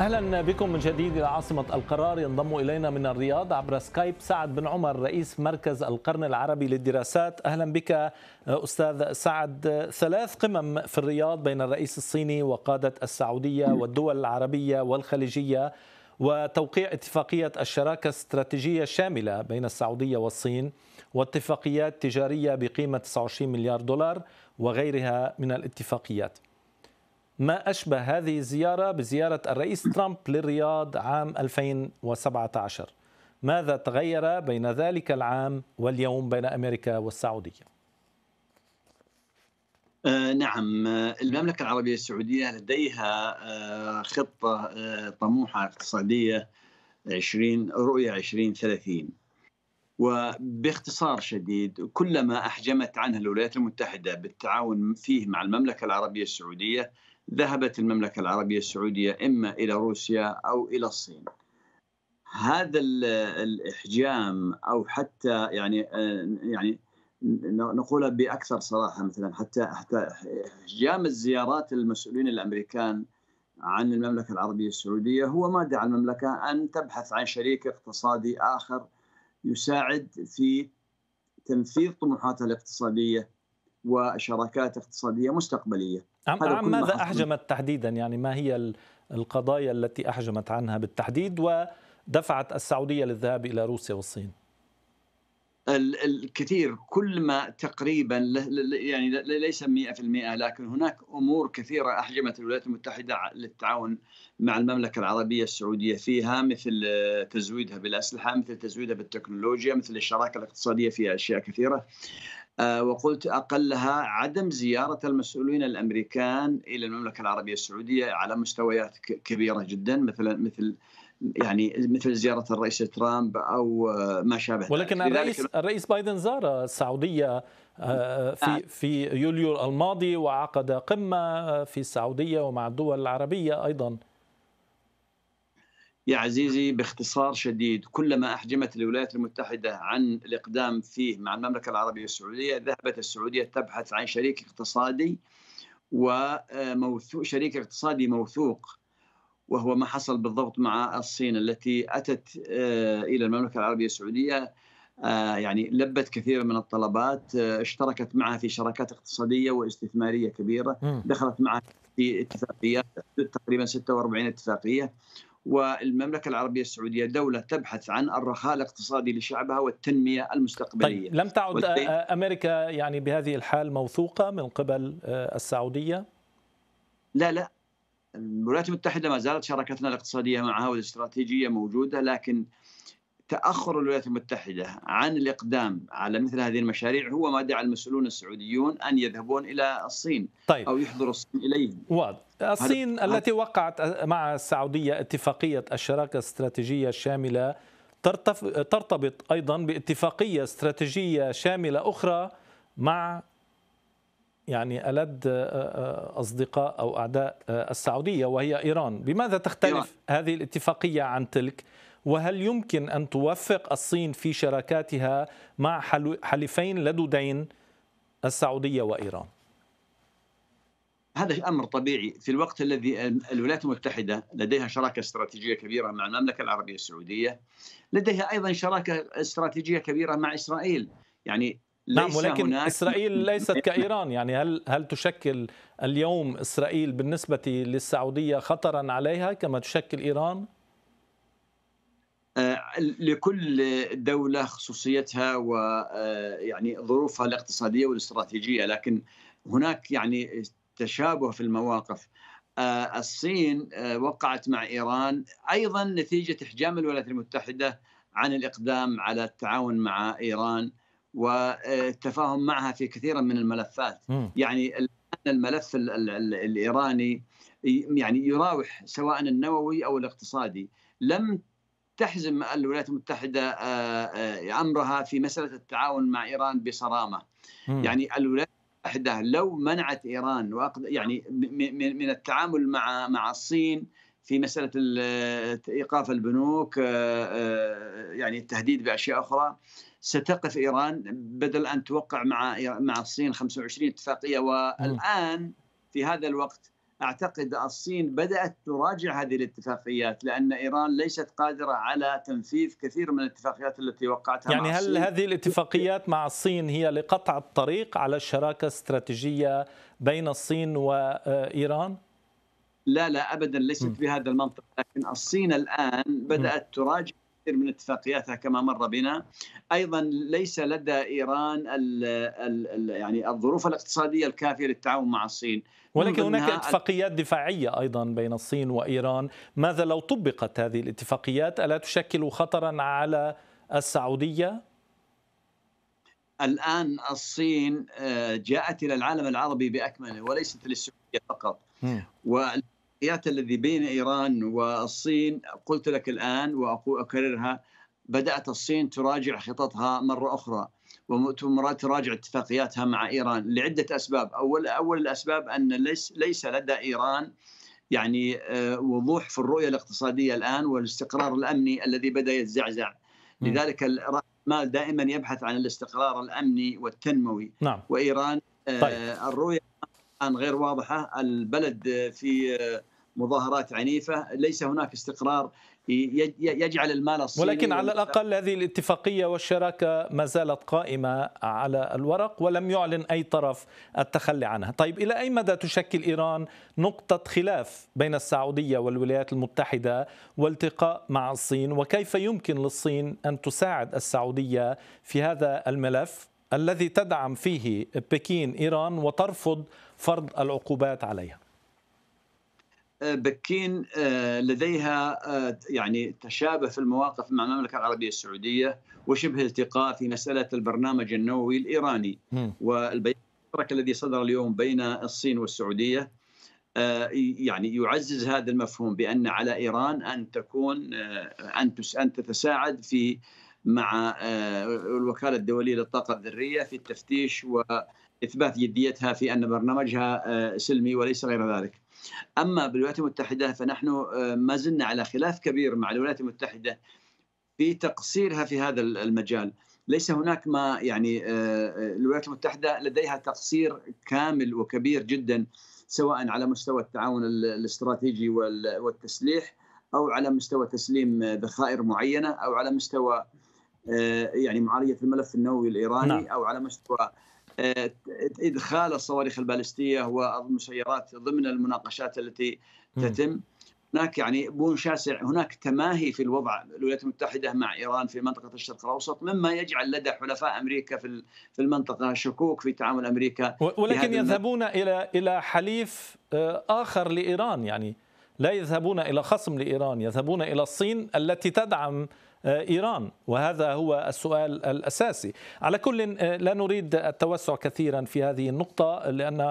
اهلا بكم من جديد الى عاصمه القرار ينضم الينا من الرياض عبر سكايب سعد بن عمر رئيس مركز القرن العربي للدراسات اهلا بك آه، استاذ سعد ثلاث قمم في الرياض بين الرئيس الصيني وقاده السعوديه والدول العربيه والخليجيه وتوقيع اتفاقيه الشراكه الاستراتيجيه الشامله بين السعوديه والصين واتفاقيات تجاريه بقيمه 29 مليار دولار وغيرها من الاتفاقيات ما أشبه هذه الزيارة بزيارة الرئيس ترامب للرياض عام 2017 ماذا تغير بين ذلك العام واليوم بين أمريكا والسعودية؟ آه، نعم آه، المملكة العربية السعودية لديها آه، خطة طموحة اقتصادية 20 رؤية 2030 وباختصار شديد كلما أحجمت عنها الولايات المتحدة بالتعاون فيه مع المملكة العربية السعودية ذهبت المملكة العربية السعودية إما إلى روسيا أو إلى الصين هذا الإحجام أو حتى يعني آه، يعني نقولها باكثر صراحه مثلا حتى حتى احجام الزيارات المسؤولين الامريكان عن المملكه العربيه السعوديه هو ما دعا المملكه ان تبحث عن شريك اقتصادي اخر يساعد في تنفيذ طموحاتها الاقتصاديه وشراكات اقتصاديه مستقبليه. عن, ماذا احجمت تحديدا يعني ما هي القضايا التي احجمت عنها بالتحديد ودفعت السعوديه للذهاب الى روسيا والصين؟ الكثير كل ما تقريبا يعني ليس 100% لكن هناك امور كثيره احجمت الولايات المتحده للتعاون مع المملكه العربيه السعوديه فيها مثل تزويدها بالاسلحه مثل تزويدها بالتكنولوجيا مثل الشراكه الاقتصاديه في اشياء كثيره آه، وقلت اقلها عدم زياره المسؤولين الامريكان الى المملكه العربيه السعوديه على مستويات كبيره جدا مثلا مثل يعني مثل زياره الرئيس ترامب او آه، ما شابه ولكن الرئيس الرئيس بايدن زار السعوديه آه، في في يوليو الماضي وعقد قمه في السعوديه ومع الدول العربيه ايضا يا عزيزي باختصار شديد كلما أحجمت الولايات المتحدة عن الإقدام فيه مع المملكة العربية السعودية ذهبت السعودية تبحث عن شريك اقتصادي وموثوق آه، شريك اقتصادي موثوق وهو ما حصل بالضبط مع الصين التي أتت آه، إلى المملكة العربية السعودية آه، يعني لبت كثير من الطلبات اشتركت معها في شراكات اقتصادية واستثمارية كبيرة دخلت معها في اتفاقيات تقريبا 46 اتفاقية والمملكة العربية السعودية دولة تبحث عن الرخاء الاقتصادي لشعبها والتنمية المستقبلية طيب لم تعد أمريكا يعني بهذه الحال موثوقة من قبل السعودية؟ لا لا الولايات المتحدة ما زالت شراكتنا الاقتصادية معها والاستراتيجية موجودة لكن تاخر الولايات المتحده عن الاقدام على مثل هذه المشاريع هو ما دعا المسؤولون السعوديون ان يذهبون الى الصين طيب. او يحضروا الصين اليهم واضح الصين التي وقعت مع السعودية اتفاقية الشراكة الاستراتيجية الشاملة ترتبط أيضا باتفاقية استراتيجية شاملة أخرى مع يعني ألد آه، آه، أصدقاء أو أعداء آه، السعودية وهي إيران بماذا تختلف إيران. هذه الاتفاقية عن تلك وهل يمكن أن توفق الصين في شراكاتها مع حليفين لدودين السعودية وإيران هذا امر طبيعي في الوقت الذي الولايات المتحده لديها شراكه استراتيجيه كبيره مع المملكه العربيه السعوديه لديها ايضا شراكه استراتيجيه كبيره مع اسرائيل يعني نعم، ليس نعم ولكن هناك اسرائيل ليست كايران يعني هل هل تشكل اليوم اسرائيل بالنسبه للسعوديه خطرا عليها كما تشكل ايران؟ آه، لكل دولة خصوصيتها ويعني آه، ظروفها الاقتصادية والاستراتيجية لكن هناك يعني تشابه في المواقف آه، الصين آه، وقعت مع ايران ايضا نتيجه احجام الولايات المتحده عن الاقدام على التعاون مع ايران والتفاهم آه، معها في كثير من الملفات يعني الملف الايراني يعني يراوح سواء النووي او الاقتصادي لم تحزم الولايات المتحده امرها في مساله التعاون مع ايران بصرامه يعني الولايات احداه لو منعت إيران وأقد... يعني من التعامل مع مع الصين في مسألة إيقاف البنوك آه، آه، يعني التهديد بأشياء أخرى ستقف إيران بدل أن توقع مع مع الصين 25 اتفاقية والآن في هذا الوقت اعتقد الصين بدات تراجع هذه الاتفاقيات لان ايران ليست قادره على تنفيذ كثير من الاتفاقيات التي وقعتها يعني مع هل الصين. هذه الاتفاقيات مع الصين هي لقطع الطريق على الشراكه الاستراتيجيه بين الصين وايران؟ لا لا ابدا ليست بهذا المنطق لكن الصين الان بدات تراجع كثير من اتفاقياتها كما مر بنا ايضا ليس لدى ايران الـ الـ يعني الظروف الاقتصاديه الكافيه للتعاون مع الصين ولكن هناك اتفاقيات دفاعيه ايضا بين الصين وايران ماذا لو طبقت هذه الاتفاقيات الا تشكل خطرا على السعوديه الان الصين آه، جاءت الى العالم العربي باكمله وليست للسعوديه فقط الاتفاقيات الذي بين إيران والصين قلت لك الآن وأكررها بدأت الصين تراجع خططها مرة أخرى ومؤتمرات تراجع اتفاقياتها مع إيران لعدة أسباب أول, أول الأسباب أن ليس, ليس لدى إيران يعني آه، وضوح في الرؤية الاقتصادية الآن والاستقرار الأمني الذي بدأ يتزعزع لذلك رأس المال دائما يبحث عن الاستقرار الأمني والتنموي نعم. وإيران آه، طيب. الرؤية الآن غير واضحة البلد في آه، مظاهرات عنيفه ليس هناك استقرار يجعل المال الصيني ولكن على الاقل هذه الاتفاقيه والشراكه ما زالت قائمه على الورق ولم يعلن اي طرف التخلي عنها، طيب الى اي مدى تشكل ايران نقطه خلاف بين السعوديه والولايات المتحده والتقاء مع الصين وكيف يمكن للصين ان تساعد السعوديه في هذا الملف الذي تدعم فيه بكين ايران وترفض فرض العقوبات عليها؟ بكين آه، لديها آه، يعني تشابه في المواقف مع المملكه العربيه السعوديه وشبه التقاء في مساله البرنامج النووي الايراني والبيان الذي صدر اليوم بين الصين والسعوديه آه، يعني يعزز هذا المفهوم بان على ايران ان تكون ان ان تتساعد في مع الوكاله الدوليه للطاقه الذريه في التفتيش واثبات جديتها في ان برنامجها سلمي وليس غير ذلك. أما بالولايات المتحدة فنحن آه، ما زلنا على خلاف كبير مع الولايات المتحدة في تقصيرها في هذا المجال ليس هناك ما يعني آه، آه، الولايات المتحدة لديها تقصير كامل وكبير جدا سواء على مستوى التعاون الاستراتيجي والتسليح أو على مستوى تسليم ذخائر معينة أو على مستوى يعني معالجة الملف النووي الإيراني نعم. أو على مستوى ادخال الصواريخ البالستيه والمسيرات ضمن المناقشات التي تتم هناك يعني بون شاسع هناك تماهي في الوضع الولايات المتحده مع ايران في منطقه الشرق الاوسط مما يجعل لدى حلفاء امريكا في في المنطقه شكوك في تعامل امريكا ولكن يعني يذهبون الى الى حليف آه، اخر لايران يعني لا يذهبون الى خصم لايران يذهبون الى الصين التي تدعم آه، إيران وهذا هو السؤال الأساسي على كل آه، لا نريد التوسع كثيرا في هذه النقطة لأن آه،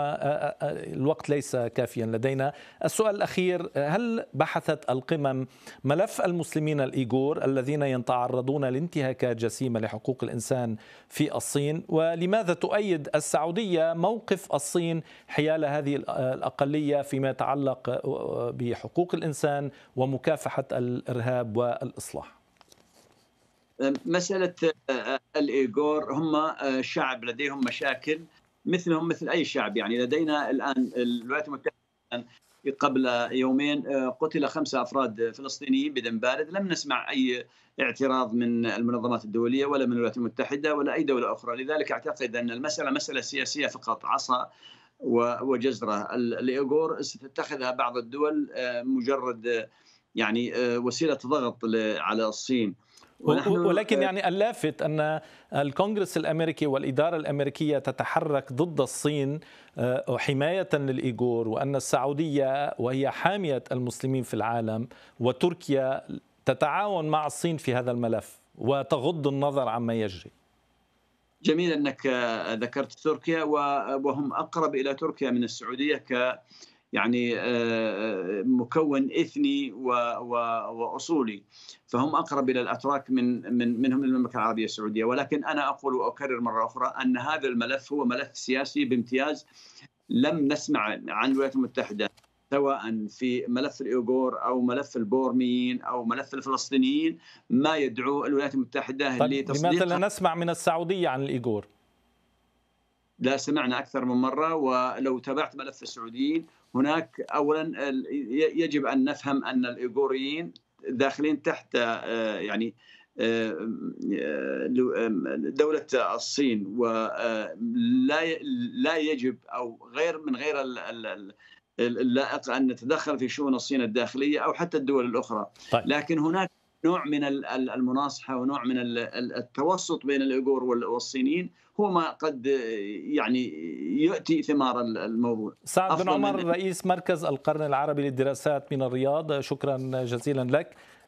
الوقت ليس كافيا لدينا السؤال الأخير هل بحثت القمم ملف المسلمين الإيغور الذين يتعرضون لانتهاكات جسيمة لحقوق الإنسان في الصين ولماذا تؤيد السعودية موقف الصين حيال هذه الأقلية فيما يتعلق بحقوق الإنسان ومكافحة الإرهاب والإصلاح مساله آه، الايغور هم آه، شعب لديهم مشاكل مثلهم مثل اي شعب يعني لدينا الان الولايات المتحده قبل يومين آه، قتل خمسه افراد فلسطينيين بدم بارد لم نسمع اي اعتراض من المنظمات الدوليه ولا من الولايات المتحده ولا اي دوله اخرى لذلك اعتقد ان المساله مساله سياسيه فقط عصا وجزره الايغور ستتخذها بعض الدول مجرد يعني وسيله ضغط على الصين ولكن يعني اللافت ان الكونغرس الامريكي والاداره الامريكيه تتحرك ضد الصين آه، حمايه للايغور وان السعوديه وهي حاميه المسلمين في العالم وتركيا تتعاون مع الصين في هذا الملف وتغض النظر عما يجري. جميل انك ذكرت تركيا وهم اقرب الى تركيا من السعوديه ك يعني آه، آه، مكون إثني وأصولي فهم أقرب إلى الأتراك من, من منهم المملكه العربية السعودية ولكن أنا أقول وأكرر مرة أخرى أن هذا الملف هو ملف سياسي بامتياز لم نسمع عن الولايات المتحدة سواء في ملف الايغور او ملف البورميين او ملف الفلسطينيين ما يدعو الولايات المتحده طيب لتصديق لماذا لا نسمع من السعوديه عن الايغور؟ لا سمعنا اكثر من مره ولو تابعت ملف السعوديين هناك اولا يجب ان نفهم ان الايغوريين داخلين تحت آه، يعني آه، آه، دولة الصين ولا لا يجب او غير من غير اللائق ان نتدخل في شؤون الصين الداخليه او حتى الدول الاخرى، طيب. لكن هناك نوع من المناصحه ونوع من التوسط بين الايغور والصينيين هو ما قد يعني يؤتي ثمار الموضوع سعد بن عمر رئيس مركز القرن العربي للدراسات من الرياض شكرا جزيلا لك